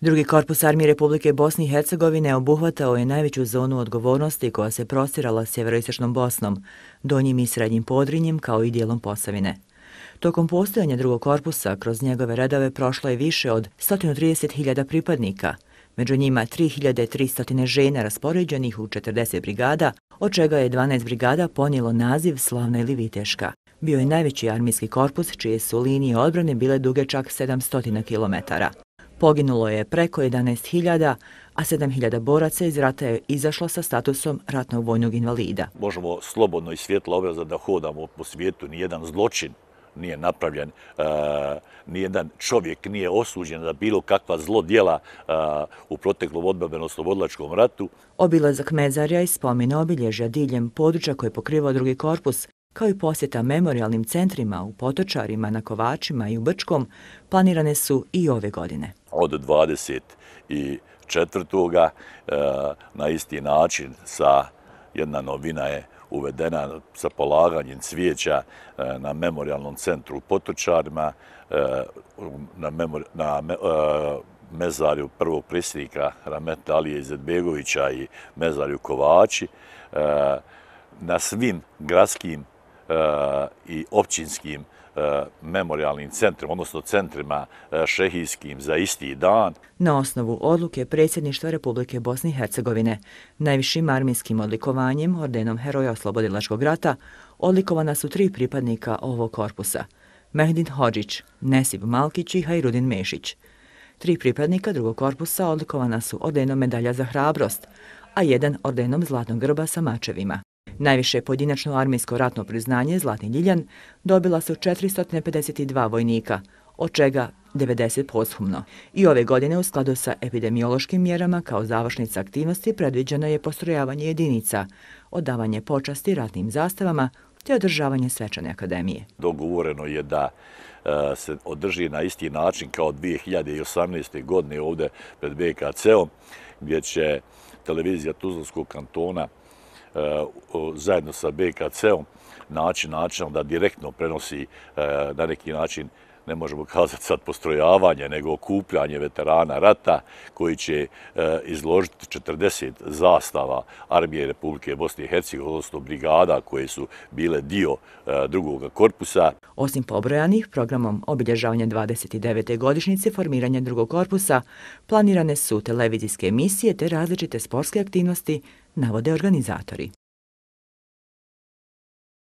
Drugi korpus armije Republike Bosni i Hercegovine obuhvatao je najveću zonu odgovornosti koja se prostirala sjeveroistočnom Bosnom, donjim i srednjim podrinjem kao i dijelom Posavine. Tokom postojanja drugog korpusa kroz njegove redove prošlo je više od 130.000 pripadnika, među njima 3.300 žena raspoređenih u 40 brigada, od čega je 12 brigada ponijelo naziv Slavna ili Viteška. Bio je najveći armijski korpus čije su linije odbrane bile duge čak 700 kilometara. Poginulo je preko 11.000, a 7.000 boraca iz rata je izašlo sa statusom ratnog vojnog invalida. Možemo slobodno i svjetla obraza da hodamo po svijetu. Nijedan zločin nije napravljen, e, nijedan čovjek nije osuđen za bilo kakva zlo dijela e, u proteklom odbavljeno-slobodlačkom ratu. Obilazak mezarja i spomin obilježja diljem područja koje pokrivao drugi korpus kao i posjeta memorialnim centrima u Potočarima, na Kovačima i u Brčkom, planirane su i ove godine od 24. E, na isti način sa jedna novina je uvedena sa polaganjem cvijeća e, na memorialnom centru u Potočarima, e, na mezarju prvog predsjednika Rameta Alije Zedbegovića i mezarju Kovači, na svim gradskim i općinskim E, memorialnim centrima, odnosno centrima e, šehijskim za isti dan. Na osnovu odluke predsjedništva Republike Bosne i Hercegovine, najvišim arminskim odlikovanjem, ordenom Heroja Oslobodilačkog rata, odlikovana su tri pripadnika ovog korpusa, Mehdin Hođić, Nesib Malkić i Hajrudin Mešić. Tri pripadnika drugog korpusa odlikovana su ordenom medalja za hrabrost, a jedan ordenom Zlatnog grba sa mačevima. Najviše pojedinačno armijsko ratno priznanje Zlatni Ljiljan dobila su 452 vojnika, od čega 90 poshumno. I ove godine u skladu sa epidemiološkim mjerama kao završnica aktivnosti predviđeno je postrojavanje jedinica, odavanje počasti ratnim zastavama te održavanje svečane akademije. Dogovoreno je da e, se održi na isti način kao 2018. godine ovdje pred BKC-om gdje će televizija Tuzlanskog kantona zajedno sa BKC-om način način da direktno prenosi e, na neki način ne možemo kazati sad postrojavanje, nego okupljanje veterana rata koji će e, izložiti 40 zastava Armije Republike Bosne i Hercegovine, odnosno brigada koje su bile dio e, drugog korpusa. Osim pobrojanih, programom obilježavanja 29. godišnjice formiranja drugog korpusa planirane su televizijske emisije te različite sportske aktivnosti navode organizatori.